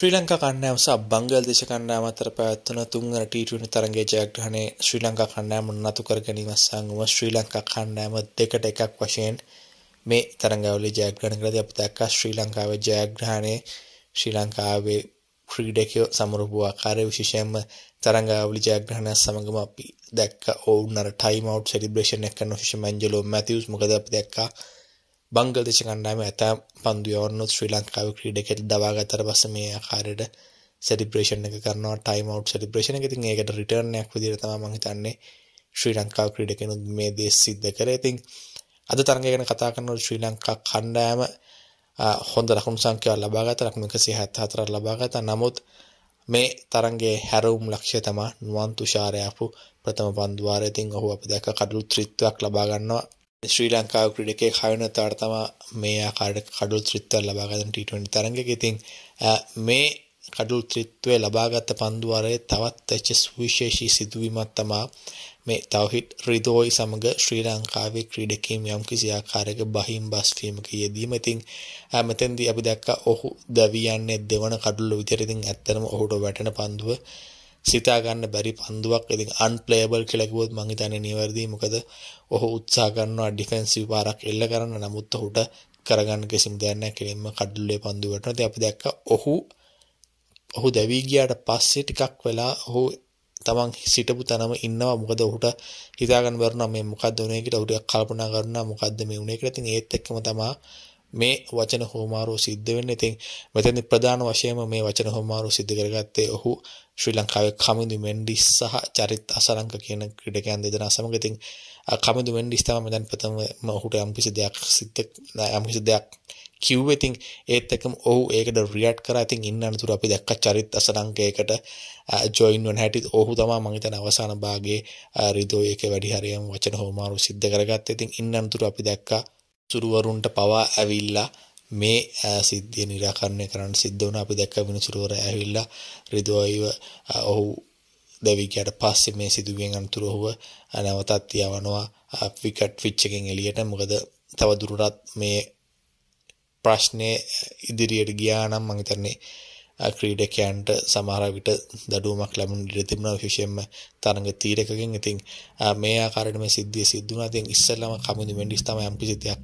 ශ්‍රී ලංකා කණ්ඩායම සහ බංගලාදේශ කණ්ඩායම අතර පැවැත්වෙන තුන්වන T20 තරගයේ ජයග්‍රහණය ශ්‍රී ලංකා කණ්ඩායම නතු කර ගැනීම සංගම ශ්‍රී ලංකා කණ්ඩායම දෙකට එකක් වශයෙන් මේ තරගාවලිය ජයග්‍රහණය කළදී අපි දැක්කා ශ්‍රී ලංකාවේ ජයග්‍රහණය ශ්‍රී ලංකාවේ ක්‍රීඩකයෝ සමරපු ආකාරය විශේෂයෙන්ම තරගාවලිය ජයග්‍රහණය සමගම අපි දැක්කා ඔවුන් අර ටයිම් අවුට් සෙලිබ්‍රේෂන් එක කරන විශේෂ මැන්ජලෝ මැතිව්ස් මොකද අපි දැක්කා බංගලදේශ කණ්ඩායම ඇතා පන්දු යවන්නොත් ශ්‍රී ලංකාව ක්‍රීඩකෙට දවාගත්තට පස්සේ මේ ආකාරයට සෙලිබ්‍රේෂන් එක කරනවා ටයිම් අවුට් සෙලිබ්‍රේෂන් එක. ඉතින් ඒකට රිටර්න් එකක් විදිහට තමයි මම හිතන්නේ ශ්‍රී ලංකාව ක්‍රීඩකෙනුත් මේ දේ සිද්ධ කරේ. ඉතින් අද තරගය ගැන කතා කරනකොට ශ්‍රී ලංකා කණ්ඩායම හොඳ ලකුණු සංඛ්‍යාවක් ලබා ගත්තා. ලකුණු 174ක් ලබා ගත්තා. නමුත් මේ තරන්ගේ හැරවුම් ලක්ෂය තමා නුවන් තුෂාරයාපු ප්‍රථම පන්දුවාරයතින් ඔහු අපි දැක කඩලු ත්‍රිත්වයක් ලබාගන්නවා ශ්‍රී ලංකාව ක්‍රීඩකේ කයනතාවට තමා මේ ආකාරයට කඩුළු ත්‍රිත්වය ලබාගන්න T20 තරඟයක ඉතින් මේ කඩුළු ත්‍රිත්වය ලබාගත් පන්දු වරේ තවත් ඇච් සුවිශේෂී සිදුවීමක් තමා මේ තවහිට් රිදෝයි සමග ශ්‍රී ලංකාවේ ක්‍රීඩකීම් යම් කිසි ආකාරයක බහිම් බස් වීමක යෙදීම ඉතින් මෙතෙන්දී අපි දැක්කා ඔහු දවියන්නේ දෙවන කඩුළු විතර ඉතින් ඇත්තටම ඔහුට වැටෙන පන්දුව සිතාගන්න බැරි පන්දුවක් ඉතින් අන්ප්ලේබල් කියලා කිව්වොත් මං හිතන්නේ නිවැරදි මොකද ඔහු උත්සාහ කරනවා ඩිෆෙන්සිව් පාරක් එල්ල කරන්න නමුත් ඔහුට කරගන්න කිසිම දෙයක් නැහැ කෙලින්ම කඩුල්ලේ පන්දුවට ඉතින් අපි දැක්කා ඔහු ඔහු දැවී ගියාට පස්සේ ටිකක් වෙලා ඔහු තමන් සිටපු තනම ඉන්නවා මොකද ඔහුට හිතාගන්න බැරුණා මේ මොකද්ද වුනේ කියලා ඔහු ටිකක් කල්පනා කරනවා මොකද්ද මේ වුනේ කියලා ඉතින් ඒත් එක්කම තමා මේ වචන හෝමාරෝ සිද්ධ වෙන්නේ. ඉතින් මෙතනදී ප්‍රධාන වශයෙන්ම මේ වචන හෝමාරෝ සිද්ධ කරගත්තේ ඔහු ශ්‍රී ලංකාවේ කමිදු මෙන්ඩිස් සහ චරිත් අසලංක කියන ක්‍රීඩකයන් දෙදෙනා සමග ඉතින් කමිදු මෙන්ඩිස් තමයි දැන් ප්‍රථම ඔහුට යම්කිසි දෙයක් සිද්ධ යම්කිසි දෙයක් කිව්වේ. ඉතින් ඒත් එක්කම ඔහු ඒකට රියැක්ට් කරා. ඉතින් ඉන්න අනතුර අපි දැක්ක චරිත් අසලංකයකට ජොයින් වන හැටි ඔහු තමයි මම හිතන අවසාන භාගයේ රිදෝ එකේ වැඩි හරියම වචන හෝමාරෝ සිද්ධ කරගත්තේ. ඉතින් ඉන්න අනතුර අපි දැක්කා සුරුවරුන්ට පවා ඇවිල්ලා මේ සිද්ධිය निराකරණය කරන්න සිද්ධ වුණා අපි දැක්ක විනිසුරුවර ඇවිල්ලා ඍදවයිව ඔහු දෙවිකයට පස්සේ මේ සිදුවීම් අනතුරු ඔහුව නැවතත් යවනවා විකට් ෆිච් එකෙන් එළියට මොකද තව දුරටත් මේ ප්‍රශ්නේ ඉදිරියට ගියා නම් මම හිතන්නේ ක්‍රීඩකයන්ට සමහර විට දඩුවමක් ලැබුණ ඉඩ තිබුණා විශේෂයෙන්ම තරඟ තීරකකින්. ඉතින් මේ ආකාරයට මේ සිද්ධිය සිද්ධ වුණා. ඉතින් ඉස්සෙල්ලාම කමිනු මෙන්ඩිස් තමයි යම් කිසි දෙයක්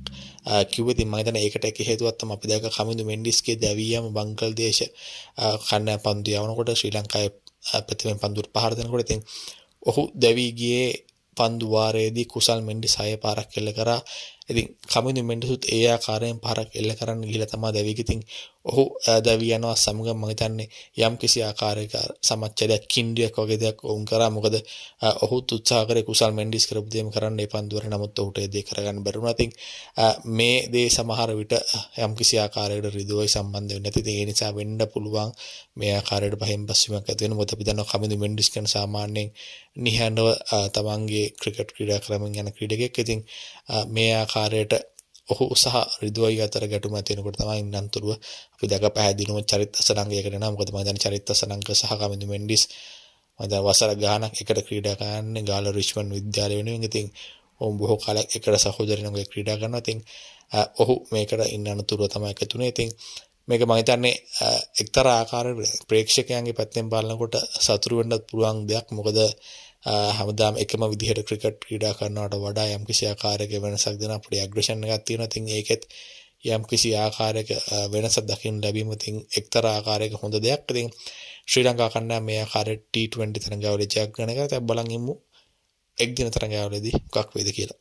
කිව්වේ. ඉතින් මම හිතන්නේ ඒකට එක හේතුවක් තමයි අපි දැක්ක කමිනු මෙන්ඩිස්ගේ දැවියම බංග්ලාදේශ කන්න පන්දු යවනකොට ශ්‍රී ලංකාවේ ප්‍රතිමෙන් පන්දුවට පහර දෙනකොට ඉතින් ඔහු දැවී ගියේ පන්දු වාරයේදී කුසල් මෙන්ඩිස් හය පාරක් කෙල්ල කරා ඉතින් කමිනු මෙන්ඩසුත් ඒ ආකාරයෙන් පාරක් එල්ල කරන්න ගිහිලා තමයි දැවික. ඉතින් ඔහු දැවි යනවා සමග මම හිතන්නේ යම් කිසි ආකාරයක සමච්චලයක් කින්ඩියක් වගේ දෙයක් වුන් කරා. මොකද ඔහුත් උත්සාහ කරේ කුසල් මෙන්ඩිස් කරපු දේම කරන්න ඒ පන්දුවර නමුත් ඔහුට ඒ දේ කරගන්න බැරි වුණා. ඉතින් මේ දේ සමහර විට යම් කිසි ආකාරයකට රිදුවයි සම්බන්ධ වෙන්නේ නැති. ඉතින් ඒ නිසා වෙන්න පුළුවන් මේ ආකාරයට පහෙන් පස්සෙමක් ඇති වෙන මොකද අපි දන්නවා කමිනු මෙන්ඩිස් කියන සාමාන්‍යයෙන් නිහඬව තමන්ගේ ක්‍රිකට් ක්‍රීඩා ක්‍රමෙන් යන ක්‍රීඩකයෙක්. ඉතින් මේ ආකාරයට ආකාරයට ඔහු සහ රිදුවයි අතර ගැටුම තියෙනකොට තමයි ඉන්නන්තුරුව අපි දැක පැහැදිලිවම චරිත සරංගයකට නම් මොකද මම දන්නේ චරිත සරංග සහ කමිදු මෙන්ඩිස් මම දැන් වසර ගාණක් එකට ක්‍රීඩා කරන්නේ ගාල රිච්මන්ඩ් විද්‍යාලය වෙනුවෙන් ඉතින් ඔවුන් බොහෝ කාලයක් එකට සහෝදරිනුගේ ක්‍රීඩා කරනවා ඉතින් ඔහු මේකට ඉන්නන්තුරුව තමයි එකතුනේ ඉතින් මේක මම හිතන්නේ එක්තරා ආකාරයක ප්‍රේක්ෂකයන්ගේ පැත්තෙන් බලනකොට සතුරු වෙන්නත් පුළුවන් දෙයක් මොකද හැමදාම එකම විදිහට ක්‍රිකට් ක්‍රීඩා කරනවට වඩා යම් කිසි ආකාරයක වෙනසක් දෙන අපිට ඇග්‍රෙෂන් එකක් තියෙනවා. ඉතින් ඒකෙත් යම් කිසි ආකාරයක වෙනසක් දකින්න ලැබීම ඉතින් එක්තරා ආකාරයක හොඳ දෙයක්. ඉතින් ශ්‍රී ලංකා කණ්ඩායම මේ ආකාරයට T20 තරඟාවලිය ජයග්‍රහණය කරලා දැන් බලන් ඉමු එක් දින තරඟාවලියේදී මොකක් වේද කියලා.